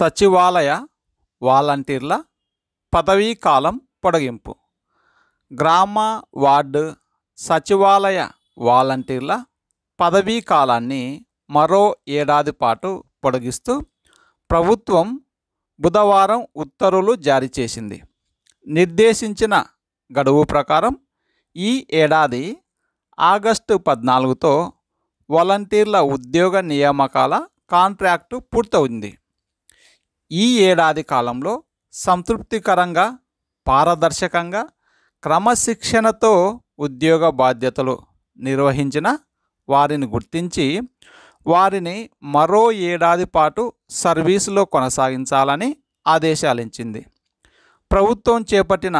సచివాలయ వాలంటీర్ల పదవీ కాలం పొడగింపు గ్రామ వార్డు సచివాలయ వాలంటీర్ల పదవీ కాలాన్ని మరో ఏడాది పాటు పొడిగిస్తూ ప్రభుత్వం బుధవారం ఉత్తర్వులు జారీ చేసింది నిర్దేశించిన గడువు ప్రకారం ఈ ఏడాది ఆగస్టు పద్నాలుగుతో వాలంటీర్ల ఉద్యోగ నియామకాల కాంట్రాక్టు పూర్తవుంది ఈ ఏడాది కాలంలో సంతృప్తికరంగా పారదర్శకంగా క్రమశిక్షణతో ఉద్యోగ బాధ్యతలు నిర్వహించిన వారిని గుర్తించి వారిని మరో ఏడాది పాటు సర్వీసులో కొనసాగించాలని ఆదేశాలించింది ప్రభుత్వం చేపట్టిన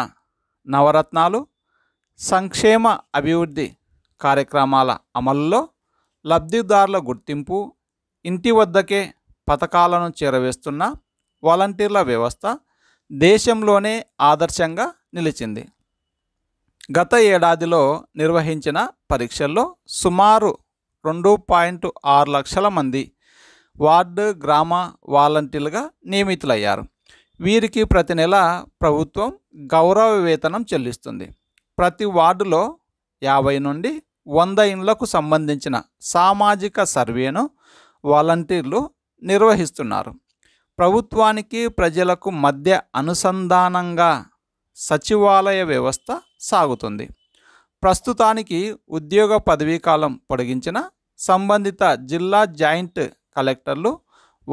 నవరత్నాలు సంక్షేమ అభివృద్ధి కార్యక్రమాల అమలులో లబ్ధిదారుల గుర్తింపు ఇంటి వద్దకే పథకాలను చేరవేస్తున్న వాలంటీర్ల వ్యవస్థ దేశంలోనే ఆదర్శంగా నిలిచింది గత ఏడాదిలో నిర్వహించిన పరీక్షల్లో సుమారు రెండు పాయింట్ ఆరు లక్షల మంది వార్డు గ్రామ వాలంటీర్లుగా నియమితులయ్యారు వీరికి ప్రతి నెల ప్రభుత్వం గౌరవ వేతనం చెల్లిస్తుంది ప్రతి వార్డులో యాభై నుండి వంద ఇండ్లకు సంబంధించిన సామాజిక సర్వేను వాలంటీర్లు నిర్వహిస్తున్నారు ప్రభుత్వానికి ప్రజలకు మధ్య అనుసంధానంగా సచివాలయ వ్యవస్థ సాగుతుంది ప్రస్తుతానికి ఉద్యోగ పదవీ కాలం పొడిగించిన సంబంధిత జిల్లా జాయింట్ కలెక్టర్లు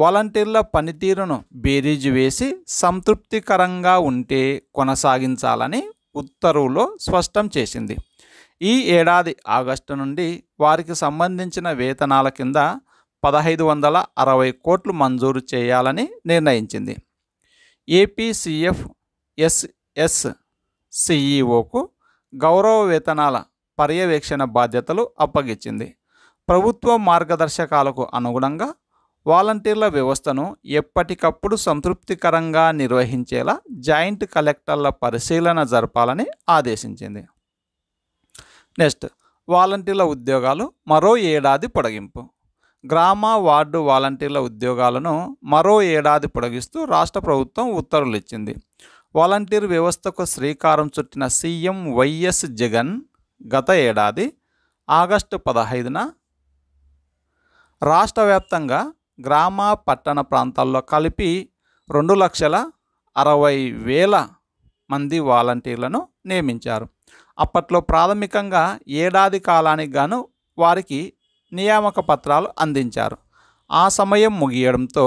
వాలంటీర్ల పనితీరును బేరీజు వేసి సంతృప్తికరంగా ఉంటే కొనసాగించాలని ఉత్తర్వులో స్పష్టం చేసింది ఈ ఏడాది ఆగస్టు నుండి వారికి సంబంధించిన వేతనాల కింద పదహైదు వందల అరవై కోట్లు మంజూరు చేయాలని నిర్ణయించింది ఏపీసీఎఫ్ ఎస్ఎస్ సిఈఓకు గౌరవ వేతనాల పర్యవేక్షణ బాధ్యతలు అప్పగించింది ప్రభుత్వ మార్గదర్శకాలకు అనుగుణంగా వాలంటీర్ల వ్యవస్థను ఎప్పటికప్పుడు సంతృప్తికరంగా నిర్వహించేలా జాయింట్ కలెక్టర్ల పరిశీలన జరపాలని ఆదేశించింది నెక్స్ట్ వాలంటీర్ల ఉద్యోగాలు మరో ఏడాది పొడగింపు గ్రామ వార్డు వాలంటీర్ల ఉద్యోగాలను మరో ఏడాది పొడిగిస్తూ రాష్ట్ర ప్రభుత్వం ఉత్తర్వులు ఇచ్చింది వాలంటీర్ వ్యవస్థకు శ్రీకారం చుట్టిన సీఎం వైఎస్ జగన్ గత ఏడాది ఆగస్టు పదహైదున రాష్ట్ర వ్యాప్తంగా గ్రామ పట్టణ ప్రాంతాల్లో కలిపి రెండు లక్షల అరవై వేల మంది వాలంటీర్లను నియమించారు అప్పట్లో ప్రాథమికంగా ఏడాది కాలానికి గాను వారికి నియామక పత్రాలు అందించారు ఆ సమయం ముగియడంతో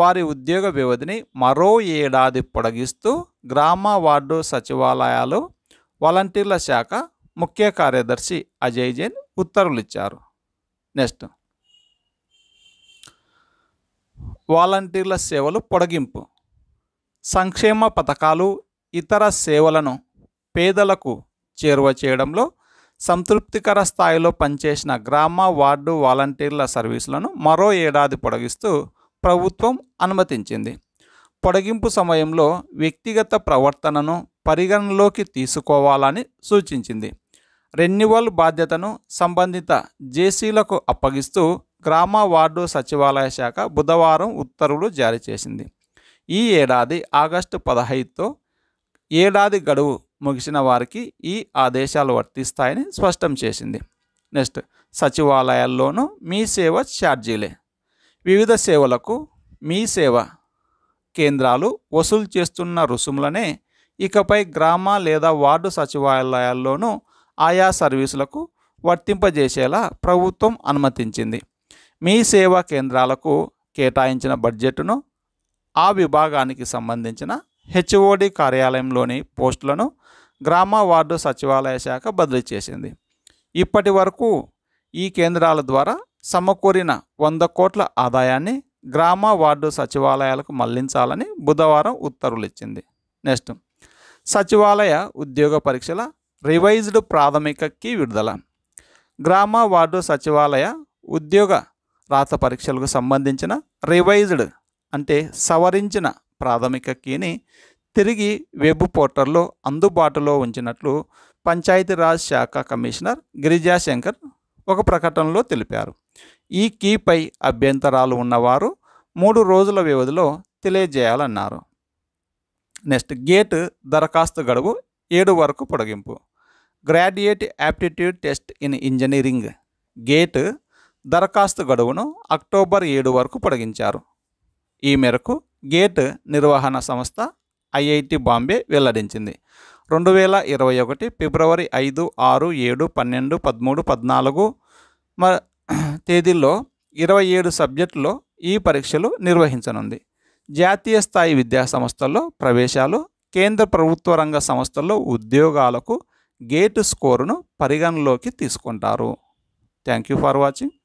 వారి ఉద్యోగ వ్యవధిని మరో ఏడాది పొడిగిస్తూ గ్రామ వార్డు సచివాలయాలు వాలంటీర్ల శాఖ ముఖ్య కార్యదర్శి అజయ్ జైన్ ఉత్తర్వులు ఇచ్చారు నెక్స్ట్ వాలంటీర్ల సేవలు పొడగింపు సంక్షేమ పథకాలు ఇతర సేవలను పేదలకు చేరువ చేయడంలో సంతృప్తికర స్థాయిలో పనిచేసిన గ్రామ వార్డు వాలంటీర్ల సర్వీసులను మరో ఏడాది పొడిగిస్తూ ప్రభుత్వం అనుమతించింది పొడిగింపు సమయంలో వ్యక్తిగత ప్రవర్తనను పరిగణలోకి తీసుకోవాలని సూచించింది రెన్యువల్ బాధ్యతను సంబంధిత జేసీలకు అప్పగిస్తూ గ్రామ వార్డు సచివాలయ శాఖ బుధవారం ఉత్తర్వులు జారీ చేసింది ఈ ఏడాది ఆగస్టు పదహైదుతో ఏడాది గడువు ముగిసిన వారికి ఈ ఆదేశాలు వర్తిస్తాయని స్పష్టం చేసింది నెక్స్ట్ సచివాలయాల్లోనూ మీ సేవ ఛార్జీలే వివిధ సేవలకు మీ సేవ కేంద్రాలు వసూలు చేస్తున్న రుసుములనే ఇకపై గ్రామ లేదా వార్డు సచివాలయాల్లోనూ ఆయా సర్వీసులకు వర్తింపజేసేలా ప్రభుత్వం అనుమతించింది మీ సేవా కేంద్రాలకు కేటాయించిన బడ్జెట్ను ఆ విభాగానికి సంబంధించిన హెచ్ఓడి కార్యాలయంలోని పోస్టులను గ్రామ వార్డు సచివాలయ శాఖ బదిలీ చేసింది ఇప్పటి వరకు ఈ కేంద్రాల ద్వారా సమకూరిన వంద కోట్ల ఆదాయాన్ని గ్రామ వార్డు సచివాలయాలకు మళ్లించాలని బుధవారం ఉత్తర్వులు ఇచ్చింది నెక్స్ట్ సచివాలయ ఉద్యోగ పరీక్షల రివైజ్డ్ ప్రాథమికకి విడుదల గ్రామ వార్డు సచివాలయ ఉద్యోగ రాత పరీక్షలకు సంబంధించిన రివైజ్డ్ అంటే సవరించిన ప్రాథమిక కీని తిరిగి వెబ్ పోర్టల్లో అందుబాటులో ఉంచినట్లు పంచాయతీరాజ్ శాఖ కమిషనర్ గిరిజాశంకర్ ఒక ప్రకటనలో తెలిపారు ఈ కీపై అభ్యంతరాలు ఉన్నవారు మూడు రోజుల వ్యవధిలో తెలియజేయాలన్నారు నెక్స్ట్ గేట్ దరఖాస్తు గడువు ఏడు వరకు పొడిగింపు graduate aptitude test in engineering GATE దరఖాస్తు గడువును అక్టోబర్ ఏడు వరకు పొడిగించారు ఈ మేరకు గేట్ నిర్వహణ సంస్థ ఐఐటి బాంబే వెల్లడించింది రెండు వేల ఇరవై ఒకటి ఫిబ్రవరి ఐదు ఆరు ఏడు పన్నెండు పదమూడు పద్నాలుగు మ తేదీల్లో ఇరవై ఏడు సబ్జెక్టులో ఈ పరీక్షలు నిర్వహించనుంది జాతీయ స్థాయి విద్యా సంస్థల్లో ప్రవేశాలు కేంద్ర ప్రభుత్వ రంగ సంస్థల్లో ఉద్యోగాలకు గేటు స్కోరును పరిగణలోకి తీసుకుంటారు థ్యాంక్ యూ ఫర్ వాచింగ్